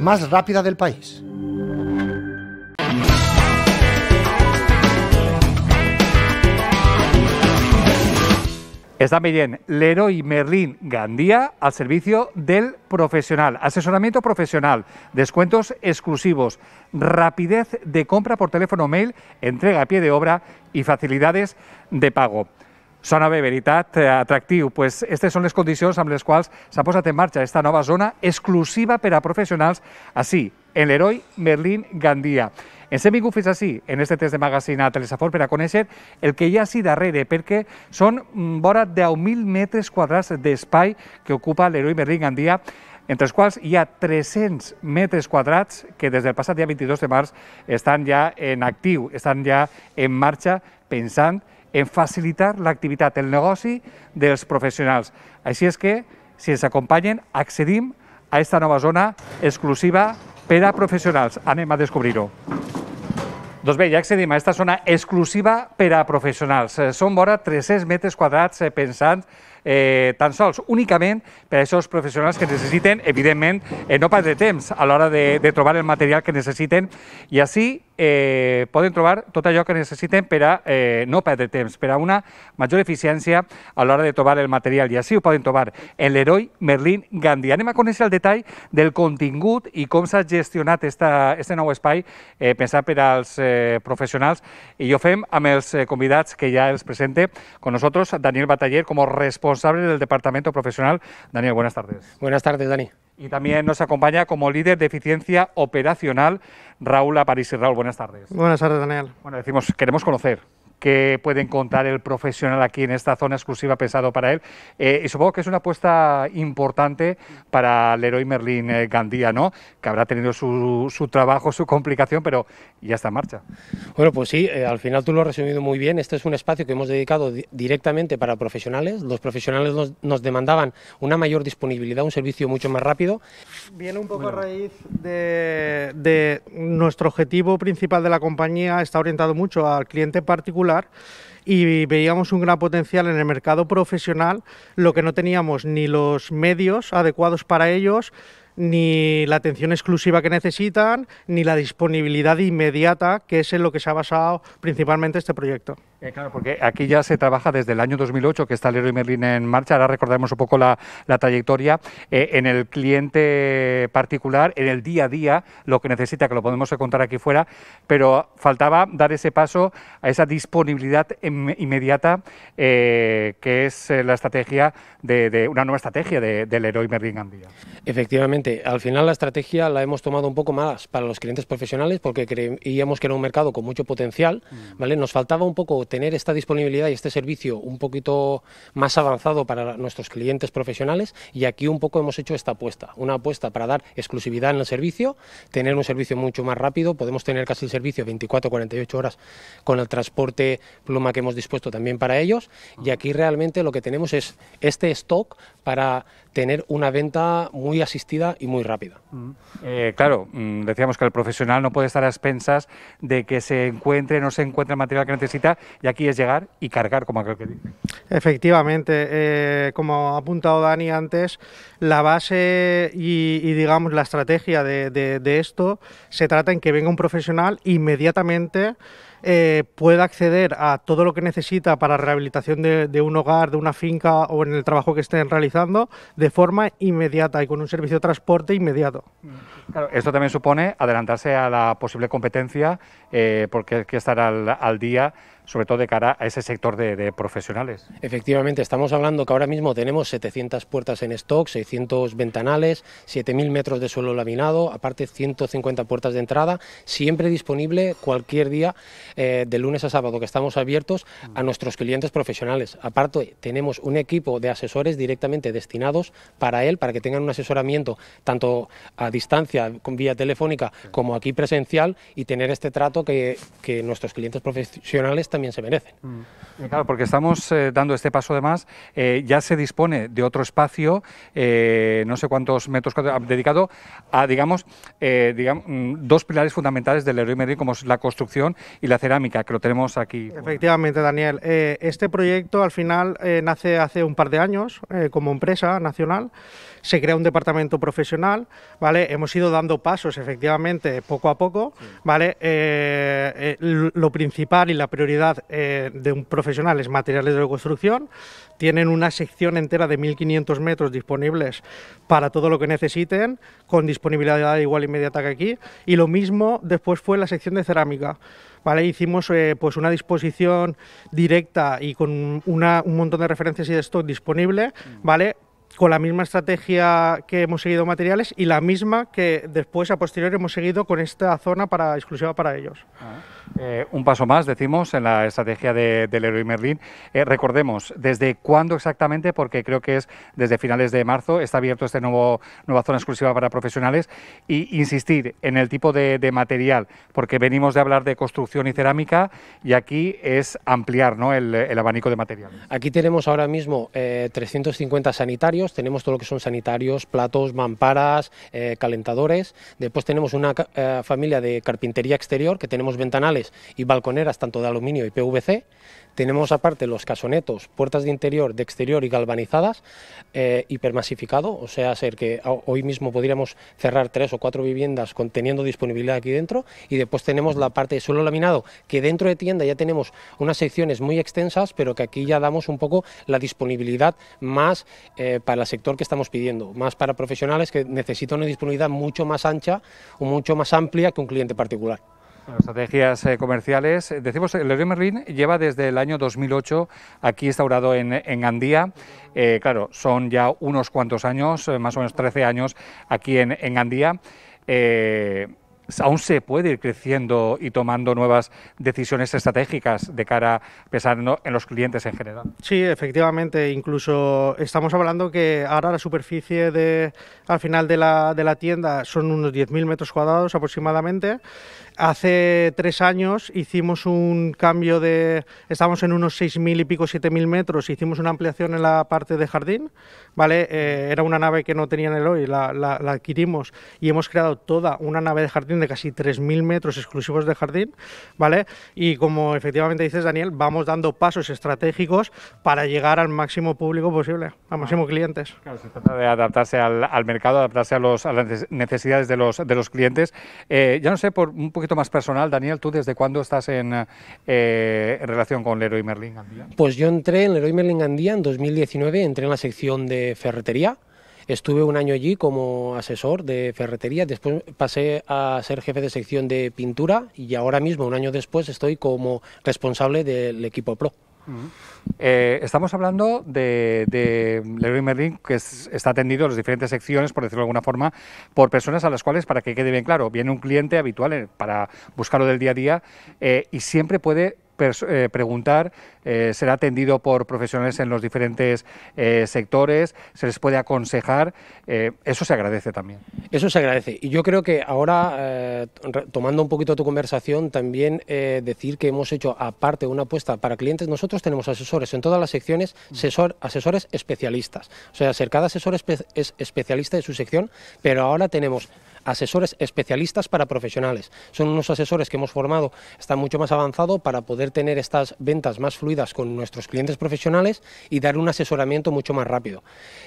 más rápida del país. Está bien. Leroy Merlin Gandía al servicio del profesional. Asesoramiento profesional, descuentos exclusivos, rapidez de compra por teléfono mail, entrega a pie de obra y facilidades de pago. Sona bé, veritat, eh, atractiu. Pues aquestes són les condicions amb les quals s'ha posat en marxa aquesta nova zona exclusiva per a professionals, així, en l'heroi Merlín Gandia. Ens hem vingut fins així, en este test de magazine a Telesafor, per a conèixer el que hi ha així darrere, perquè són mm, vora 10.000 metres quadrats d'espai que ocupa l'heroi Merlín Gandia entre els quals hi ha 300 metres quadrats que des del passat dia 22 de març estan ja en actiu, estan ja en marxa pensant en facilitar l'activitat, el negoci dels professionals. Així és que, si ens acompanyen, accedim a aquesta nova zona exclusiva per a professionals. Anem a descobrir-ho. Doncs bé, ja accedim a aquesta zona exclusiva per a professionals. Eh, són vora 300 metres quadrats eh, pensant eh, tan sols, únicament per a aquests professionals que necessiten, evidentment, eh, no pas de temps a l'hora de, de trobar el material que necessiten i així eh, poden trobar tot allò que necessiten per a eh, no perdre temps, per a una major eficiència a l'hora de trobar el material. I així ho poden trobar en l'heroi Merlin Gandhi. Anem a conèixer el detall del contingut i com s'ha gestionat esta, nou espai eh, pensat per als eh, professionals. I ho fem amb els eh, convidats que ja els presente con nosotros, Daniel Bataller, com a responsable responsable del Departamento Profesional. Daniel, buenas tardes. Buenas tardes, Dani. Y también nos acompaña como líder de eficiencia operacional Raúl Aparicio. Raúl, buenas tardes. Buenas tardes, Daniel. Bueno, decimos, queremos conocer que puede encontrar el profesional aquí en esta zona exclusiva pensado para él. Eh, y supongo que es una apuesta importante para Leroy Merlin eh, Gandía, ¿no? Que habrá tenido su, su, trabajo, su complicación, pero ya está en marcha. Bueno, pues sí, eh, al final tú lo has resumido muy bien. Este es un espacio que hemos dedicado directamente para profesionales. Los profesionales nos, demandaban una mayor disponibilidad, un servicio mucho más rápido. Viene un poco a raíz de, de nuestro objetivo principal de la compañía, está orientado mucho al cliente particular y veíamos un gran potencial en el mercado profesional, lo que no teníamos ni los medios adecuados para ellos, ni la atención exclusiva que necesitan, ni la disponibilidad inmediata, que es en lo que se ha basado principalmente este proyecto. Eh, claro, porque aquí ya se trabaja desde el año 2008 que está Leroy Merlin en marcha. Ahora recordaremos un poco la, trayectoria eh, en el cliente particular, en el día a día, lo que necesita, que lo podemos contar aquí fuera. Pero faltaba dar ese paso a esa disponibilidad em, inmediata, eh, que es la estrategia de, una nueva estrategia de, de Leroy Merlin Gambia. Efectivamente, al final la estrategia la hemos tomado un poco más para los clientes profesionales porque creíamos que era un mercado con mucho potencial, mm. ¿vale? Nos faltaba un poco tener esta disponibilidad y este servicio un poquito más avanzado para nuestros clientes profesionales y aquí un poco hemos hecho esta apuesta, una apuesta para dar exclusividad en el servicio, tener un servicio mucho más rápido, podemos tener casi el servicio 24-48 horas con el transporte pluma que hemos dispuesto también para ellos y aquí realmente lo que tenemos es este stock para tener una venta muy asistida y muy rápida. Mm. Eh, claro, mm, decíamos que el profesional no puede estar a expensas de que se encuentre, o no se encuentre el material que necesita, y aquí es llegar y cargar, como creo que dice. Efectivamente, eh, como ha apuntado Dani antes, la base y, digamos la estrategia de, de esto se trata en que venga un profesional inmediatamente eh, pueda acceder a todo lo que necesita para rehabilitación de, un hogar, de una finca o en el trabajo que estén realizando de forma inmediata y con un servicio de transporte inmediato. esto también supone adelantarse a la posible competencia eh, porque hay que estar al, al día sobre todo de cara a ese sector de, profesionales. Efectivamente, estamos hablando que ahora mismo tenemos 700 puertas en stock, 600 ventanales, 7.000 metros de suelo laminado, aparte 150 puertas de entrada, siempre disponible cualquier día eh, de lunes a sábado que estamos abiertos a nuestros clientes profesionales. Aparte, tenemos un equipo de asesores directamente destinados para él, para que tengan un asesoramiento tanto a distancia, con vía telefónica, como aquí presencial y tener este trato que nuestros clientes profesionales también se merecen. Mm. Claro, porque estamos eh, dando este paso de más. Eh, ya se dispone de otro espacio, eh, no sé cuántos metros ah, dedicado a, digamos, digamos, mm, dos pilares fundamentales del Leroy como es la construcción y la cerámica, que lo tenemos aquí. Efectivamente, Daniel. este proyecto al final nace hace un par de años como empresa nacional. Se crea un departamento profesional, ¿vale? Hemos ido dando pasos, efectivamente, poco a poco, ¿vale? lo principal y la prioridad eh, de un Profesionales Materiales de Construcción. Tienen una sección entera de 1.500 metros disponibles para todo lo que necesiten, con disponibilidad igual inmediata que aquí. Y lo mismo después fue la sección de cerámica. ¿vale? Hicimos eh, pues una disposición directa y con una, un montón de referencias y de stock disponible, ¿vale? con la misma estrategia que hemos seguido materiales y la misma que después a posteriori hemos seguido con esta zona para exclusiva para ellos. Ah. Eh, un paso más, decimos, en la estrategia de, del Leroy Merlin. Eh, recordemos, ¿desde cuándo exactamente? Porque creo que es desde finales de marzo. Está abierto esta nueva zona exclusiva para profesionales. Y insistir en el tipo de, material, porque venimos de hablar de construcción y cerámica y aquí es ampliar ¿no? el, el abanico de material. Aquí tenemos ahora mismo 350 eh, sanitarios. Tenemos todo lo que son sanitarios, platos, mamparas, calentadores. Después tenemos una familia de carpintería exterior que tenemos ventanales y balconeras tanto de aluminio y PVC. Tenemos aparte los casonetos, puertas de interior, de exterior y galvanizadas eh, hipermasificado, o sea, ser que hoy mismo podríamos cerrar tres o cuatro viviendas teniendo disponibilidad aquí dentro y después tenemos la parte de suelo laminado, que dentro de tienda ya tenemos unas secciones muy extensas, pero que aquí ya damos un poco la disponibilidad más eh, para el sector que estamos pidiendo, más para profesionales que necesitan una disponibilidad mucho más ancha o mucho más amplia que un cliente particular estrategias eh, comerciales. Eh, decimos, el Leroy Merlin lleva desde el año 2008 aquí instaurado en, en Andía. Eh, claro, son ya unos cuantos años, más o menos 13 años aquí en, en Andía. aún se puede ir creciendo y tomando nuevas decisiones estratégicas de cara pensando en los clientes en general. Sí, efectivamente. Incluso estamos hablando que ahora la superficie de, al final de la, de la tienda son unos 10.000 metros cuadrados aproximadamente. Hace tres años hicimos un cambio de, estamos en unos 6.000 y pico, 7.000 metros, hicimos una ampliación en la parte de jardín, ¿vale? Eh, era una nave que no tenían el hoy, la, adquirimos y hemos creado toda una nave de jardín de casi 3.000 metros exclusivos de jardín, ¿vale? Y como efectivamente dices, Daniel, vamos dando pasos estratégicos para llegar al máximo público posible, al máximo clientes. Claro, se trata de adaptarse al, al mercado, adaptarse a, los, a las necesidades de los, de los clientes. Eh, ya no sé, por un poco poquito más personal, Daniel, ¿tú desde cuándo estás en, eh, relación con Leroy Merlin Andía? Pues yo entré en Leroy Merlin Andía en 2019, entré en la sección de ferretería. Estuve un año allí como asesor de ferretería, después pasé a ser jefe de sección de pintura y ahora mismo, un año después, estoy como responsable del equipo Pro. Eh, estamos hablando de, de Leroy Merlin, que está atendido en las diferentes secciones, por decirlo de alguna forma, por personas a las cuales, para que quede bien claro, viene un cliente habitual eh, para buscarlo del día a día eh, y siempre puede eh, preguntar, eh, será atendido por profesionales en los diferentes eh, sectores, se les puede aconsejar, eso se agradece también. Eso se agradece. Y yo creo que ahora, tomando un poquito tu conversación, también decir que hemos hecho aparte una apuesta para clientes, nosotros tenemos asesores en todas las secciones, mm. asesores especialistas. O sea, ser cada asesor es especialista de su sección, pero ahora tenemos asesores especialistas para profesionales. Son unos asesores que hemos formado, están mucho más avanzados para poder tener estas ventas más fluidas con nuestros clientes profesionales y dar un asesoramiento mucho más rápido.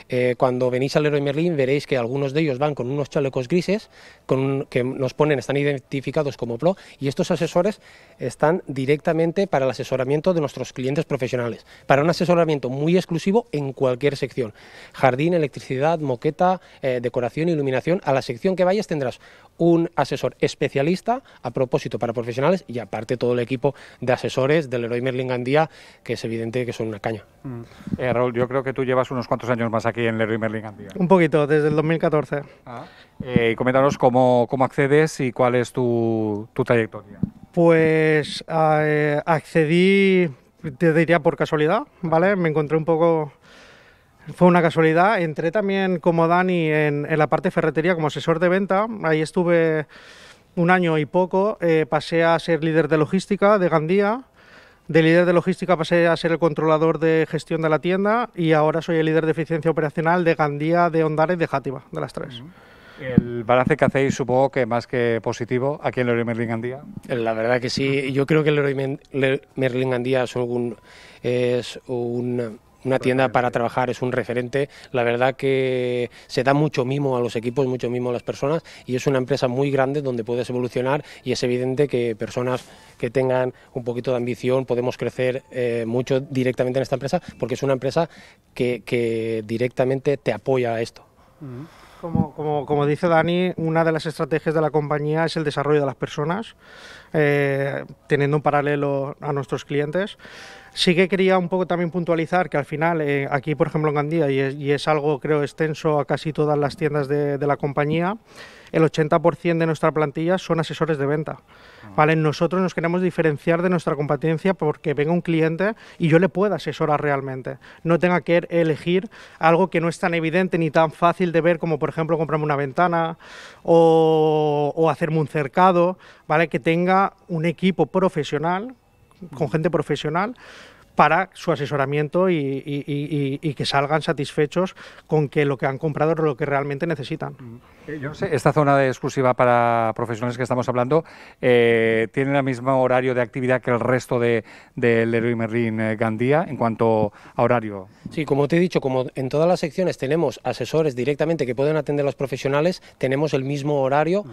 Eh, cuando venís al Leroy Merlin veréis que algunos de ellos van con unos chalecos grises con, que nos ponen, están identificados como pro y estos asesores están directamente para el asesoramiento de nuestros clientes profesionales, para un asesoramiento muy exclusivo en cualquier sección. Jardín, electricidad, moqueta, eh, decoración, iluminación, a la sección que vayas tendrás un asesor especialista a propósito para profesionales y aparte todo el equipo de asesores del Leroy Merlin Gandía, que es evidente que son una caña. Mm. Eh, Raúl, yo creo que tú llevas unos cuantos años más aquí en Leroy Merlin Gandía. Un poquito, desde el 2014. Ah. Eh, coméntanos cómo, accedes y cuál es tu, trayectoria. Pues eh, accedí, te diría por casualidad, ¿vale? Me encontré un poco fue una casualidad. Entré también como Dani en, la parte ferretería como asesor de venta. Ahí estuve un año y poco. Eh, pasé a ser líder de logística de Gandía. De líder de logística pasé a ser el controlador de gestión de la tienda y ahora soy el líder de eficiencia operacional de Gandía, de Hondares, y de Játiva, de las tres. El balance que hacéis supongo que más que positivo aquí en Leroy Merlin Gandía? Eh, la verdad que sí, yo creo que Leroy Merlin Gandía es es un una tienda para trabajar, es un referente. La verdad que se da mucho mimo a los equipos, mucho mimo a las personas y es una empresa muy grande donde puedes evolucionar y es evidente que personas que tengan un poquito de ambición podemos crecer eh, mucho directamente en esta empresa porque es una empresa que, directamente te apoya a esto. Como, como dice Dani, una de las estrategias de la compañía es el desarrollo de las personas eh, teniendo un paralelo a nuestros clientes. Sí que quería un poco también puntualizar que al final, eh, aquí por ejemplo en Gandía, y es, algo creo extenso a casi todas las tiendas de, la compañía, el 80% de nuestra plantilla son asesores de venta. Ah. ¿vale? Nosotros nos queremos diferenciar de nuestra competencia porque venga un cliente y yo le pueda asesorar realmente. No tenga que elegir algo que no es tan evidente ni tan fácil de ver como por ejemplo comprarme una ventana o, o hacerme un cercado, ¿vale? que tenga un equipo profesional, con gente profesional, para su asesoramiento y, que salgan satisfechos con que lo que han comprado es lo que realmente necesitan. Eh, yo no sé, esta zona de exclusiva para profesionales que estamos hablando, eh, ¿tiene el mismo horario de actividad que el resto del de Leroy Merlin eh, Gandía en cuanto a horario? Sí, como te he dicho, como en todas las secciones tenemos asesores directamente que pueden atender a los profesionales, tenemos el mismo horario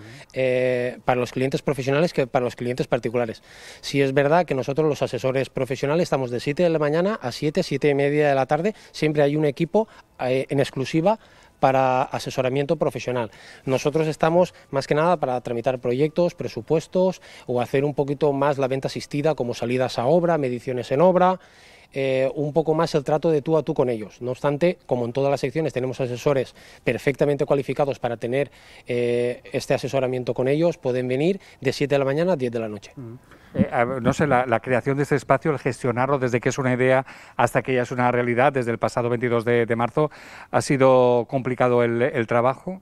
para los clientes profesionales que para los clientes particulares. Si sí, es verdad que nosotros los asesores profesionales estamos de de la mañana a 7, 7 y media de la tarde, siempre hay un equipo eh, en exclusiva para asesoramiento profesional. Nosotros estamos más que nada para tramitar proyectos, presupuestos o hacer un poquito más la venta asistida como salidas a obra, mediciones en obra, eh, un poco más el trato de tú a tú con ellos. No obstante, como en todas las secciones tenemos asesores perfectamente cualificados para tener eh, este asesoramiento con ellos, pueden venir de 7 de la mañana a 10 de la noche. Mm. Eh, no sé, la, creación de este espacio, el gestionarlo desde que es una idea hasta que ya es una realidad, desde el pasado 22 de, marzo, ¿ha sido complicado el, el, trabajo?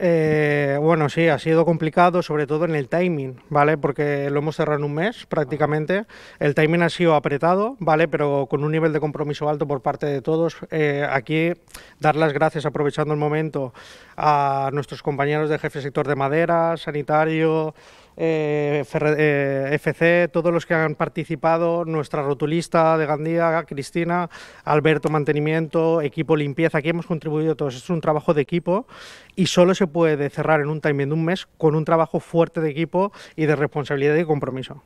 Eh, bueno, sí, ha sido complicado, sobre todo en el timing, ¿vale? Porque lo hemos cerrado en un mes prácticamente. El timing ha sido apretado, ¿vale? Pero con un nivel de compromiso alto por parte de todos. Eh, aquí dar las gracias, aprovechando el momento, a nuestros compañeros de jefe sector de madera, sanitario, eh, FC, eh, todos los que han participado, nuestra rotulista de Gandía, Cristina, Alberto Mantenimiento, equipo limpieza, aquí hemos contribuido todos. Es un trabajo de equipo y solo se puede cerrar en un timing de un mes con un trabajo fuerte de equipo y de responsabilidad y compromiso.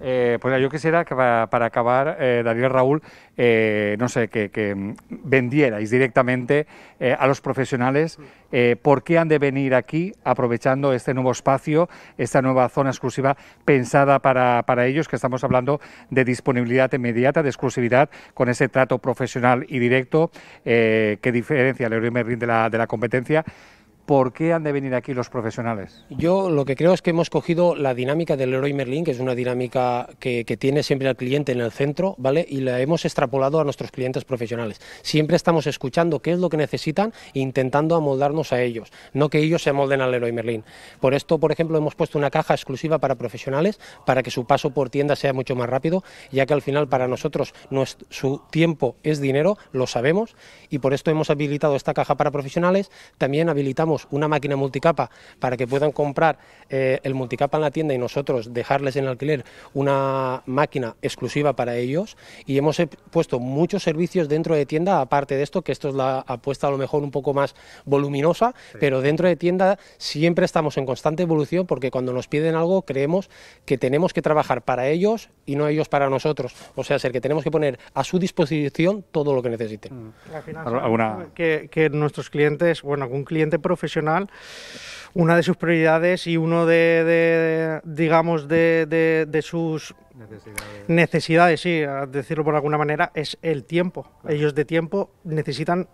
Eh, pues yo quisiera que para, acabar, eh, Daniel Raúl, eh, no sé, que, vendierais directamente eh, a los profesionales por qué han de venir aquí aprovechando este nuevo espacio, esta nueva zona exclusiva pensada para, ellos, que estamos hablando de disponibilidad inmediata, de exclusividad, con ese trato profesional y directo que diferencia el Merlin de la, de la competencia. ¿por qué han de venir aquí los profesionales? Yo lo que creo es que hemos cogido la dinámica del Leroy Merlin, que es una dinámica que, tiene siempre al cliente en el centro, ¿vale? Y la hemos extrapolado a nuestros clientes profesionales. Siempre estamos escuchando qué es lo que necesitan e intentando amoldarnos a ellos, no que ellos se amolden al Leroy Merlin. Por esto, por ejemplo, hemos puesto una caja exclusiva para profesionales para que su paso por tienda sea mucho más rápido, ya que al final para nosotros su tiempo es dinero, lo sabemos, y por esto hemos habilitado esta caja para profesionales, también habilitamos una máquina multicapa para que puedan comprar eh, el multicapa en la tienda y nosotros dejarles en alquiler una máquina exclusiva para ellos. Y hemos eh, puesto muchos servicios dentro de tienda, aparte de esto, que esto es la apuesta a lo mejor un poco más voluminosa, pero dentro de tienda siempre estamos en constante evolución porque cuando nos piden algo creemos que tenemos que trabajar para ellos y no ellos para nosotros. O sea, ser que tenemos que poner a su disposición todo lo que necesiten. Mm. Que, que nuestros clientes, bueno, algún cliente profesional, una de sus prioridades y uno de, digamos, de, sus necesidades. sí, a decirlo por alguna manera, es el tiempo. Ellos de tiempo necesitan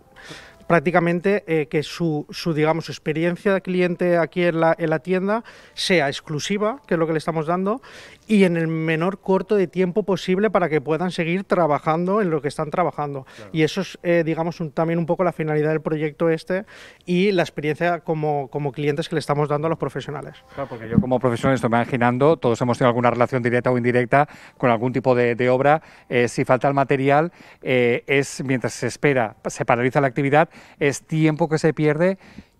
prácticamente eh, que su, su, digamos, experiencia de cliente aquí en la, en la tienda sea exclusiva, que es lo que le estamos dando, y en el menor corto de tiempo posible para que puedan seguir trabajando en lo que están trabajando. Y eso es, eh, digamos, también un poco la finalidad del proyecto este y la experiencia como, como clientes que le estamos dando a los profesionales. Claro, porque yo como profesional estoy imaginando, todos hemos tenido alguna relación directa o indirecta con algún tipo de, obra. Eh, si falta el material, es mientras se espera, se paraliza la actividad es tiempo que se pierde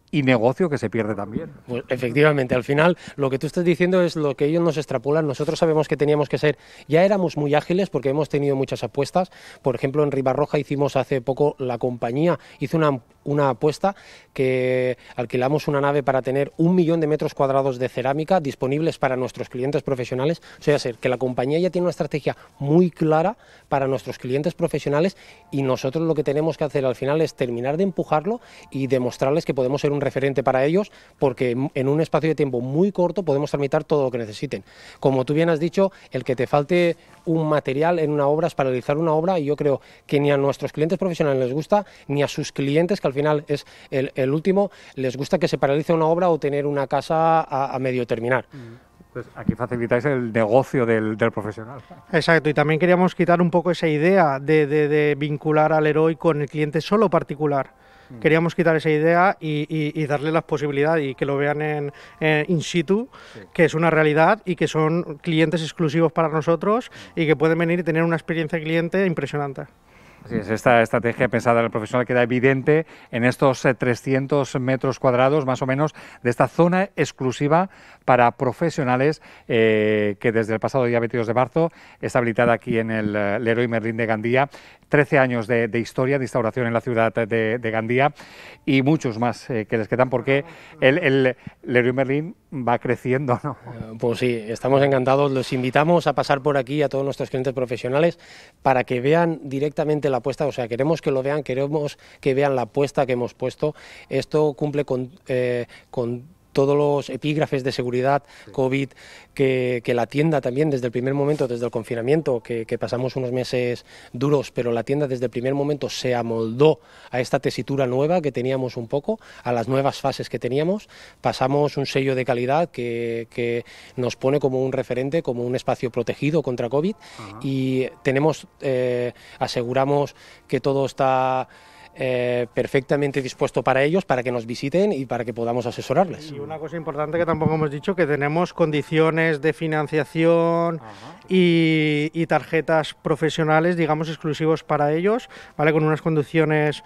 y negocio que se pierde también. Pues, efectivamente, al final lo que tú estás diciendo es lo que ellos nos extrapolan. Nosotros sabemos que teníamos que ser, ya éramos muy ágiles porque hemos tenido muchas apuestas. Por ejemplo, en Ribarroja hicimos hace poco la compañía, hizo una una apuesta que alquilamos una nave para tener un millón de metros cuadrados de cerámica disponibles para nuestros clientes profesionales. O sea, que la compañía ya tiene una estrategia muy clara para nuestros clientes profesionales y nosotros lo que tenemos que hacer al final es terminar de empujarlo y demostrarles que podemos ser un referente para ellos porque en un espacio de tiempo muy corto podemos tramitar todo lo que necesiten. Como tú bien has dicho, el que te falte un material en una obra es para realizar una obra y yo creo que ni a nuestros clientes profesionales les gusta ni a sus clientes que al final es el, último, les gusta que se paralice una obra o tener una casa a, medio terminar. Mm. Pues aquí facilitáis el negocio del, profesional. Exacto, y también queríamos quitar un poco esa idea de, vincular al héroe con el cliente solo particular. Mm. Queríamos quitar esa idea y, darle las posibilidades y que lo vean en, in situ, que es una realidad y que son clientes exclusivos para nosotros mm. y que pueden venir y tener una experiencia cliente impresionante esta estrategia pensada en el profesional queda evidente en estos 300 eh, metros cuadrados, más o menos, de esta zona exclusiva para profesionales eh, que desde el pasado día 22 de marzo está habilitada aquí en el eh, Leroy Merlin de Gandía. 13 años de, historia, de instauración en la ciudad de, Gandía y muchos más que les quedan porque el, Leroy Merlin va creciendo. ¿no? Pues sí, estamos encantados. Los invitamos a pasar por aquí a todos nuestros clientes profesionales para que vean directamente apuesta, o sea, queremos que lo vean, queremos que vean la apuesta que hemos puesto. Esto cumple con, eh, con todos los epígrafes de seguridad COVID que, la tienda también desde el primer momento, desde el confinamiento, que, pasamos unos meses duros, pero la tienda desde el primer momento se amoldó a esta tesitura nueva que teníamos un poco, a las nuevas fases que teníamos. Pasamos un sello de calidad que, nos pone como un referente, como un espacio protegido contra COVID y tenemos, eh, aseguramos que todo está eh, perfectamente dispuesto para ellos, para que nos visiten y para que podamos asesorarles. Y una cosa importante que tampoco hemos dicho, que tenemos condiciones de financiación y, tarjetas profesionales, digamos, exclusivos para ellos, ¿vale? Con unas condiciones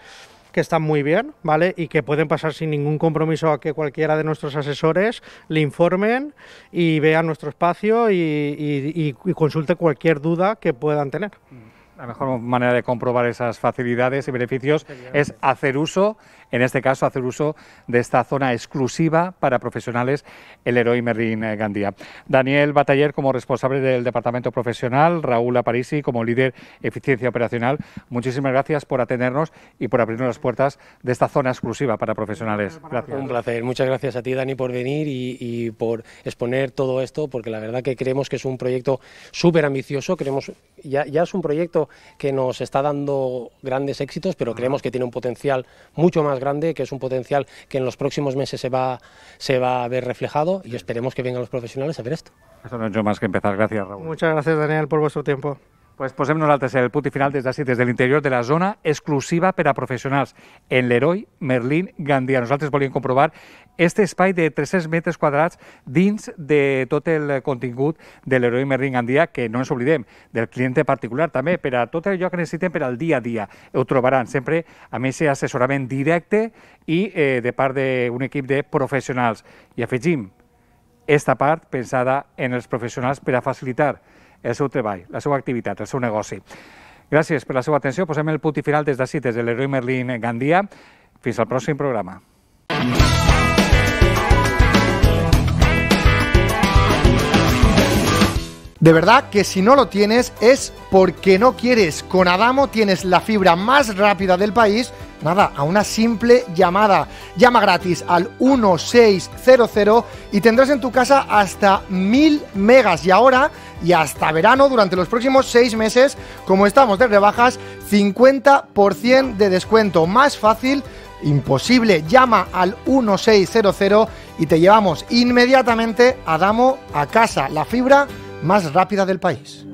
que están muy bien, ¿vale? Y que pueden pasar sin ningún compromiso a que cualquiera de nuestros asesores le informen y vean nuestro espacio y, y consulte cualquier duda que puedan tener. Mm. La mejor manera de comprobar esas facilidades y beneficios es hacer uso en este caso hacer uso de esta zona exclusiva para profesionales, el Heroi Merlin eh, Gandía. Daniel Bataller como responsable del Departamento Profesional, Raúl Aparisi como líder Eficiencia Operacional, muchísimas gracias por atendernos y por abrirnos las puertas de esta zona exclusiva para profesionales. Un placer, muchas gracias a ti Dani por venir y, por exponer todo esto, porque la verdad que creemos que es un proyecto súper ambicioso, creemos, ya, ya es un proyecto que nos está dando grandes éxitos, pero creemos que tiene un potencial mucho más grande, que es un potencial que en los próximos meses se va, se va a ver reflejado y esperemos que vengan los profesionales a ver esto. Eso no es hecho más que empezar. Gracias, Raúl. Muchas gracias, Daniel, por vuestro tiempo. pues posem nosaltres el punt final des d'ací, des de l'interior de la zona exclusiva per a professionals en l'Heroi Merlin Gandia. Nosaltres volíem comprovar aquest espai de 300 metres quadrats dins de tot el contingut de l'Heroi Merlin Gandia, que no ens oblidem, del client particular també, per a tot allò que necessiten per al dia a dia. Ho trobaran sempre amb aquest assessorament directe i eh, de part d'un equip de professionals. I afegim esta part pensada en els professionals per a facilitar Es seu treball, la seva actividad, el su negocio. Gracias por la seva atenció. Posem el punt final desde d'ací, des de l'heroi Merlin Gandía. Fins al próximo programa. De verdad que si no lo tienes es porque no quieres. Con Adamo tienes la fibra más rápida del país nada, a una simple llamada. Llama gratis al 1600 y tendrás en tu casa hasta 1000 megas. Y ahora, y hasta verano, durante los próximos seis meses, como estamos de rebajas, 50% de descuento. Más fácil imposible. Llama al 1600 y te llevamos inmediatamente a Damo a casa, la fibra más rápida del país.